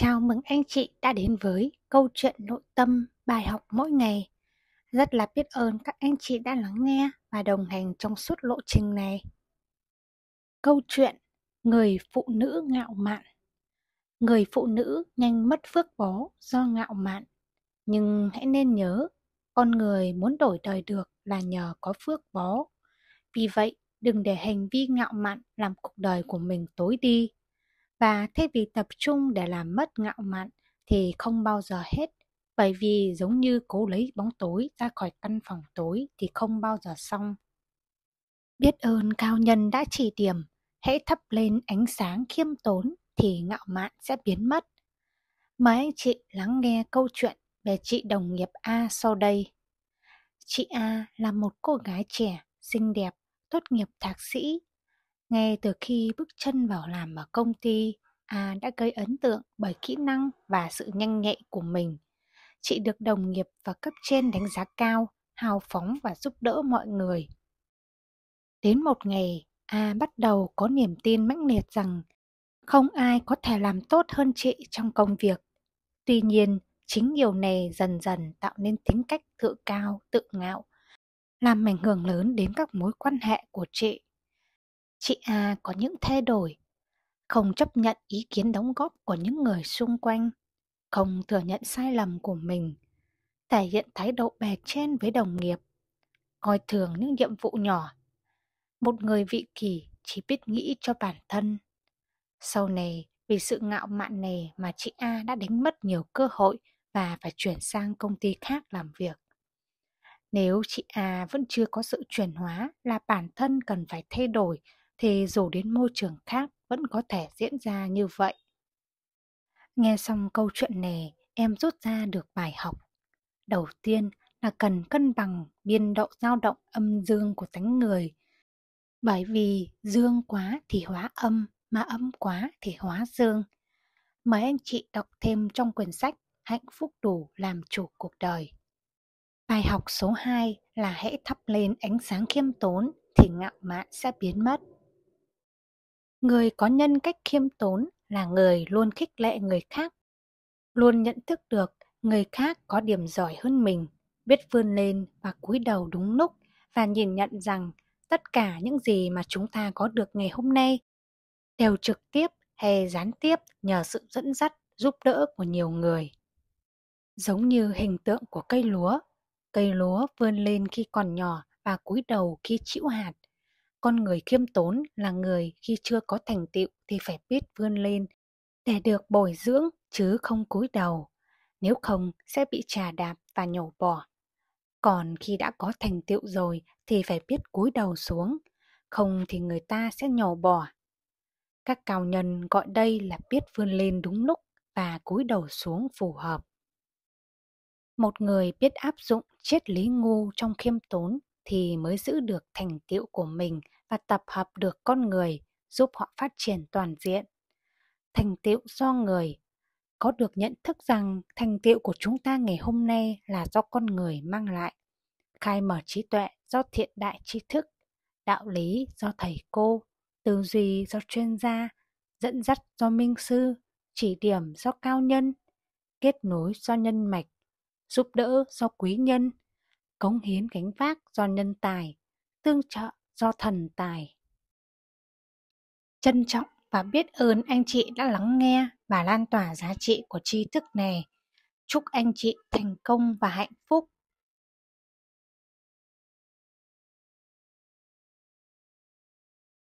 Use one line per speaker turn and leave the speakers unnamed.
Chào mừng anh chị đã đến với câu chuyện nội tâm bài học mỗi ngày. Rất là biết ơn các anh chị đã lắng nghe và đồng hành trong suốt lộ trình này. Câu chuyện Người phụ nữ ngạo mạn Người phụ nữ nhanh mất phước bó do ngạo mạn. Nhưng hãy nên nhớ, con người muốn đổi đời được là nhờ có phước bó. Vì vậy, đừng để hành vi ngạo mạn làm cuộc đời của mình tối đi và thay vì tập trung để làm mất ngạo mạn thì không bao giờ hết bởi vì giống như cố lấy bóng tối ra khỏi căn phòng tối thì không bao giờ xong biết ơn cao nhân đã chỉ điểm hãy thắp lên ánh sáng khiêm tốn thì ngạo mạn sẽ biến mất mời anh chị lắng nghe câu chuyện về chị đồng nghiệp a sau đây chị a là một cô gái trẻ xinh đẹp tốt nghiệp thạc sĩ ngay từ khi bước chân vào làm ở công ty, A à, đã gây ấn tượng bởi kỹ năng và sự nhanh nhạy của mình. Chị được đồng nghiệp và cấp trên đánh giá cao, hào phóng và giúp đỡ mọi người. Đến một ngày, A à, bắt đầu có niềm tin mãnh liệt rằng không ai có thể làm tốt hơn chị trong công việc. Tuy nhiên, chính điều này dần dần tạo nên tính cách tự cao, tự ngạo, làm ảnh hưởng lớn đến các mối quan hệ của chị. Chị A có những thay đổi, không chấp nhận ý kiến đóng góp của những người xung quanh, không thừa nhận sai lầm của mình, thể hiện thái độ bè trên với đồng nghiệp, coi thường những nhiệm vụ nhỏ. Một người vị kỷ chỉ biết nghĩ cho bản thân. Sau này, vì sự ngạo mạn này mà chị A đã đánh mất nhiều cơ hội và phải chuyển sang công ty khác làm việc. Nếu chị A vẫn chưa có sự chuyển hóa là bản thân cần phải thay đổi thì dù đến môi trường khác vẫn có thể diễn ra như vậy. Nghe xong câu chuyện này, em rút ra được bài học. Đầu tiên là cần cân bằng biên độ dao động âm dương của tánh người. Bởi vì dương quá thì hóa âm, mà âm quá thì hóa dương. Mời anh chị đọc thêm trong quyển sách Hạnh phúc đủ làm chủ cuộc đời. Bài học số 2 là hãy thắp lên ánh sáng khiêm tốn thì ngạo mạn sẽ biến mất người có nhân cách khiêm tốn là người luôn khích lệ người khác luôn nhận thức được người khác có điểm giỏi hơn mình biết vươn lên và cúi đầu đúng lúc và nhìn nhận rằng tất cả những gì mà chúng ta có được ngày hôm nay đều trực tiếp hay gián tiếp nhờ sự dẫn dắt giúp đỡ của nhiều người giống như hình tượng của cây lúa cây lúa vươn lên khi còn nhỏ và cúi đầu khi chịu hạt con người khiêm tốn là người khi chưa có thành tựu thì phải biết vươn lên để được bồi dưỡng chứ không cúi đầu nếu không sẽ bị trà đạp và nhổ bỏ còn khi đã có thành tựu rồi thì phải biết cúi đầu xuống không thì người ta sẽ nhổ bỏ các cao nhân gọi đây là biết vươn lên đúng lúc và cúi đầu xuống phù hợp một người biết áp dụng triết lý ngu trong khiêm tốn thì mới giữ được thành tựu của mình và tập hợp được con người giúp họ phát triển toàn diện. Thành tựu do người có được nhận thức rằng thành tựu của chúng ta ngày hôm nay là do con người mang lại. Khai mở trí tuệ do thiện đại tri thức, đạo lý do thầy cô, tư duy do chuyên gia, dẫn dắt do minh sư, chỉ điểm do cao nhân, kết nối do nhân mạch, giúp đỡ do quý nhân, cống hiến gánh vác do nhân tài, tương trợ do thần tài. Trân trọng và biết ơn anh chị đã lắng nghe và lan tỏa giá trị của tri thức này. Chúc anh chị thành công và hạnh phúc.